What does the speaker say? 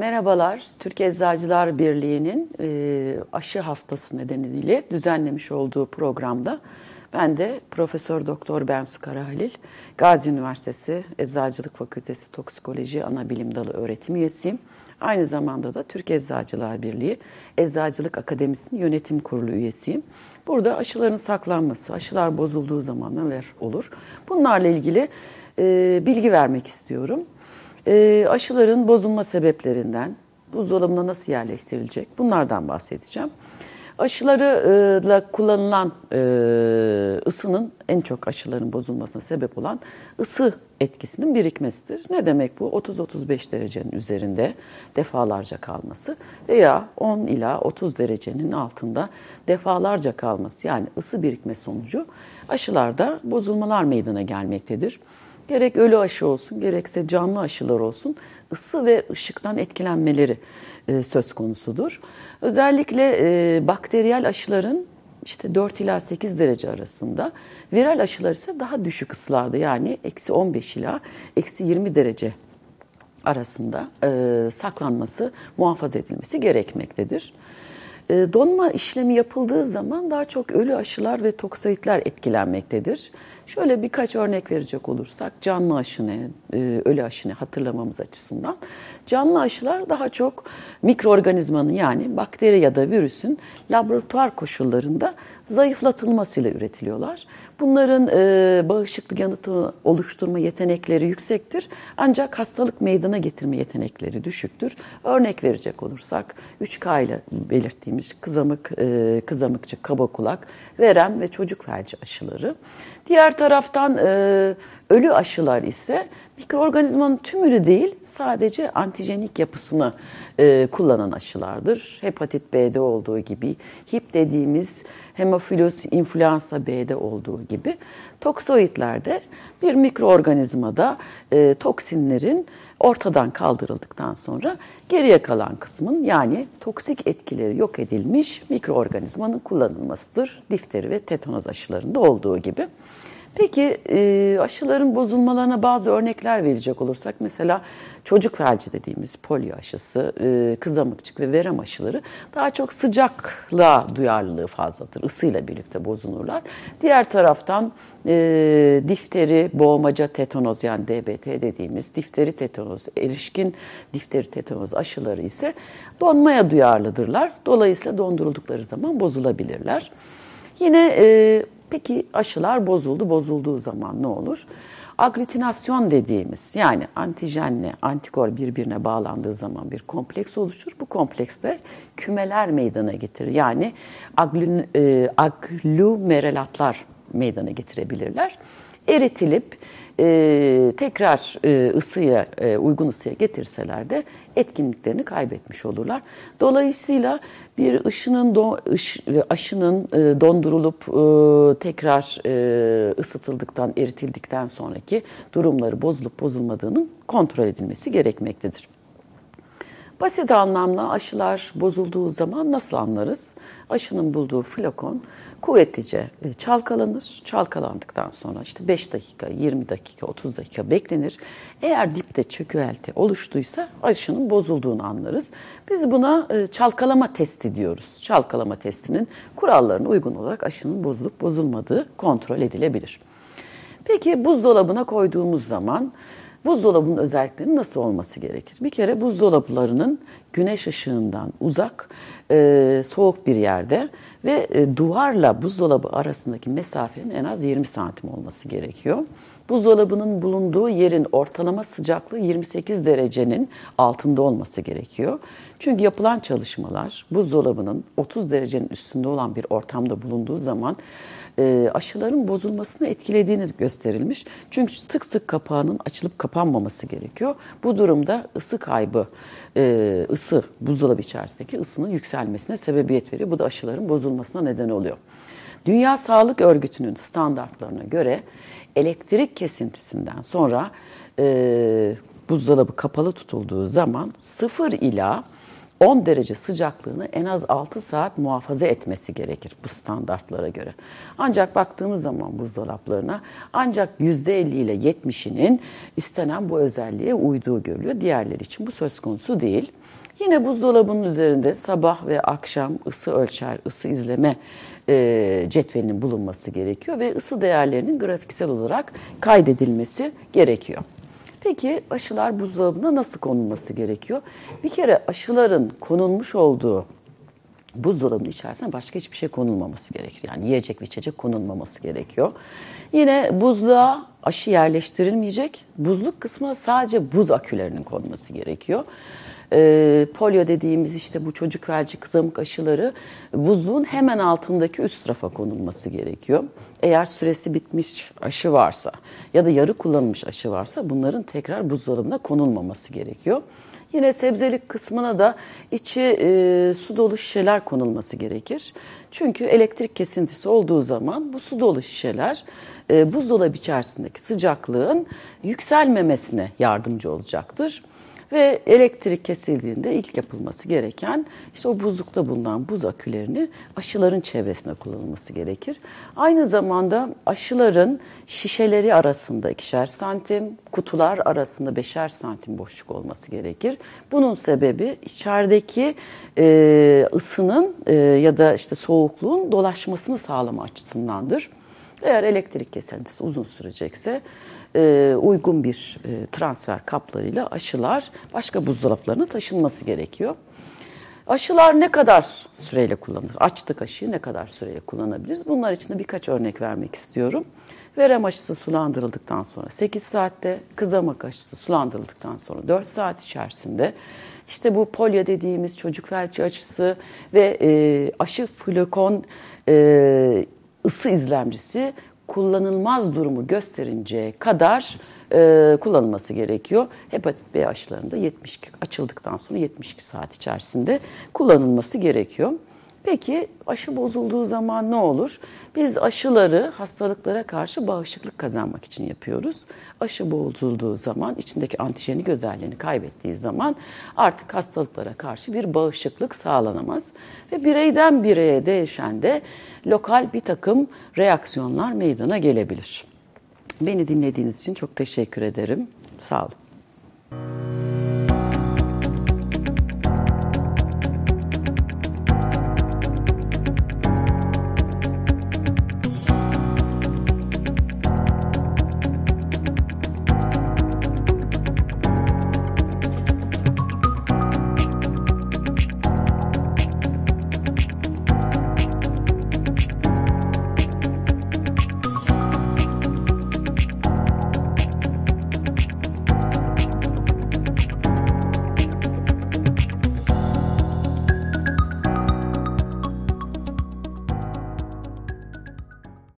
Merhabalar, Türk Eczacılar Birliği'nin e, aşı haftası nedeniyle düzenlemiş olduğu programda ben de Profesör Doktor Bensu Karahalil, Gazi Üniversitesi Eczacılık Fakültesi Toksikoloji Ana Bilim Dalı öğretim üyesiyim. Aynı zamanda da Türk Eczacılar Birliği Eczacılık Akademisi'nin yönetim kurulu üyesiyim. Burada aşıların saklanması, aşılar bozulduğu zaman neler olur? Bunlarla ilgili e, bilgi vermek istiyorum. E, aşıların bozulma sebeplerinden, buzdolabına nasıl yerleştirilecek bunlardan bahsedeceğim. Aşılarla kullanılan e, ısının en çok aşıların bozulmasına sebep olan ısı etkisinin birikmesidir. Ne demek bu? 30-35 derecenin üzerinde defalarca kalması veya 10 ila 30 derecenin altında defalarca kalması yani ısı birikme sonucu aşılarda bozulmalar meydana gelmektedir gerek ölü aşı olsun gerekse canlı aşılar olsun ısı ve ışıktan etkilenmeleri e, söz konusudur. Özellikle e, bakteriyel aşıların işte 4 ila 8 derece arasında. Viral aşılar ise daha düşük ısılarda yani eksi 15 ila eksi 20 derece arasında e, saklanması, muhafaza edilmesi gerekmektedir. Ee, donma işlemi yapıldığı zaman daha çok ölü aşılar ve toksoitler etkilenmektedir. Şöyle birkaç örnek verecek olursak canlı aşı ne, ölü aşı ne hatırlamamız açısından. Canlı aşılar daha çok mikroorganizmanın yani bakteri ya da virüsün laboratuvar koşullarında zayıflatılmasıyla üretiliyorlar. Bunların e, bağışıklık yanıtı oluşturma yetenekleri yüksektir ancak hastalık meydana getirme yetenekleri düşüktür. Örnek verecek olursak 3K ile belirttiğimiz kızamık, e, kızamıkçı, kaba kulak, verem ve çocuk felci aşıları. Diğer taraftan e, ölü aşılar ise Mikroorganizmanın tümünü değil sadece antijenik yapısını e, kullanan aşılardır. Hepatit B'de olduğu gibi, HIP dediğimiz hemofilus influenza B'de olduğu gibi toksoidlerde bir mikroorganizmada e, toksinlerin ortadan kaldırıldıktan sonra geriye kalan kısmın yani toksik etkileri yok edilmiş mikroorganizmanın kullanılmasıdır. Difteri ve tetanoz aşılarında olduğu gibi. Peki e, aşıların bozulmalarına bazı örnekler verecek olursak mesela çocuk felci dediğimiz polio aşısı, e, kızamıkçık ve verem aşıları daha çok sıcakla duyarlılığı fazladır. Isıyla birlikte bozunurlar. Diğer taraftan e, difteri, boğmaca, tetanoz yani DBT dediğimiz difteri tetanoz, erişkin difteri tetanoz aşıları ise donmaya duyarlıdırlar. Dolayısıyla donduruldukları zaman bozulabilirler. Yine e, Peki aşılar bozuldu. Bozulduğu zaman ne olur? Aglutinasyon dediğimiz yani antijenle antikor birbirine bağlandığı zaman bir kompleks oluşur. Bu komplekste kümeler meydana getirir. Yani aglün, e, aglomerelatlar meydana getirebilirler eritilip e, tekrar e, ısıya e, uygun ısıya getirseler de etkinliklerini kaybetmiş olurlar. Dolayısıyla bir ışının do, ış, aşının e, dondurulup e, tekrar e, ısıtıldıktan eritildikten sonraki durumları bozulup bozulmadığının kontrol edilmesi gerekmektedir. Basit anlamda aşılar bozulduğu zaman nasıl anlarız? Aşının bulduğu flakon kuvvetlice e, çalkalanır. Çalkalandıktan sonra işte 5 dakika, 20 dakika, 30 dakika beklenir. Eğer dipte çöküelti oluştuysa aşının bozulduğunu anlarız. Biz buna e, çalkalama testi diyoruz. Çalkalama testinin kurallarına uygun olarak aşının bozulup bozulmadığı kontrol edilebilir. Peki buzdolabına koyduğumuz zaman Buzdolabının özelliklerinin nasıl olması gerekir? Bir kere buzdolaplarının güneş ışığından uzak, e, soğuk bir yerde ve e, duvarla buzdolabı arasındaki mesafenin en az 20 santim olması gerekiyor. Buzdolabının bulunduğu yerin ortalama sıcaklığı 28 derecenin altında olması gerekiyor. Çünkü yapılan çalışmalar buzdolabının 30 derecenin üstünde olan bir ortamda bulunduğu zaman e, aşıların bozulmasını etkilediğini gösterilmiş. Çünkü sık sık kapağının açılıp kapanmaması gerekiyor. Bu durumda ısı kaybı, e, ısı buzdolabı içerisindeki ısının yükselmesine sebebiyet veriyor. Bu da aşıların bozulmasına neden oluyor. Dünya Sağlık Örgütü'nün standartlarına göre elektrik kesintisinden sonra e, buzdolabı kapalı tutulduğu zaman 0 ila 10 derece sıcaklığını en az 6 saat muhafaza etmesi gerekir bu standartlara göre. Ancak baktığımız zaman buzdolaplarına ancak %50 ile %70'inin istenen bu özelliğe uyduğu görülüyor. Diğerleri için bu söz konusu değil. Yine buzdolabının üzerinde sabah ve akşam ısı ölçer, ısı izleme e, cetvelinin bulunması gerekiyor ve ısı değerlerinin grafiksel olarak kaydedilmesi gerekiyor. Peki aşılar buzdolabına nasıl konulması gerekiyor? Bir kere aşıların konulmuş olduğu buzdolabının içerisine başka hiçbir şey konulmaması gerekir. Yani yiyecek ve içecek konulmaması gerekiyor. Yine buzluğa aşı yerleştirilmeyecek. Buzluk kısmına sadece buz akülerinin konması gerekiyor e, polio dediğimiz işte bu çocuk felci kızamık aşıları buzluğun hemen altındaki üst rafa konulması gerekiyor. Eğer süresi bitmiş aşı varsa ya da yarı kullanılmış aşı varsa bunların tekrar buzdolabına konulmaması gerekiyor. Yine sebzelik kısmına da içi e, su dolu şişeler konulması gerekir. Çünkü elektrik kesintisi olduğu zaman bu su dolu şişeler e, buzdolabı içerisindeki sıcaklığın yükselmemesine yardımcı olacaktır. Ve elektrik kesildiğinde ilk yapılması gereken işte o buzlukta bulunan buz akülerini aşıların çevresine kullanılması gerekir. Aynı zamanda aşıların şişeleri arasında ikişer santim, kutular arasında beşer santim boşluk olması gerekir. Bunun sebebi içerideki e, ısının e, ya da işte soğukluğun dolaşmasını sağlama açısındandır. Eğer elektrik kesintisi uzun sürecekse e, uygun bir e, transfer kaplarıyla aşılar başka buzdolaplarına taşınması gerekiyor. Aşılar ne kadar süreyle kullanılır? Açtık aşıyı ne kadar süreyle kullanabiliriz? Bunlar için de birkaç örnek vermek istiyorum. Verem aşısı sulandırıldıktan sonra 8 saatte, kızamak aşısı sulandırıldıktan sonra 4 saat içerisinde işte bu polio dediğimiz çocuk felci aşısı ve e, aşı flokon e, ısı izlemcisi kullanılmaz durumu gösterinceye kadar e, kullanılması gerekiyor. Hepatit B aşılarında 72 açıldıktan sonra 72 saat içerisinde kullanılması gerekiyor. Peki aşı bozulduğu zaman ne olur? Biz aşıları hastalıklara karşı bağışıklık kazanmak için yapıyoruz. Aşı bozulduğu zaman, içindeki antijeni özelliğini kaybettiği zaman artık hastalıklara karşı bir bağışıklık sağlanamaz. Ve bireyden bireye değişen de lokal bir takım reaksiyonlar meydana gelebilir. Beni dinlediğiniz için çok teşekkür ederim. Sağ olun.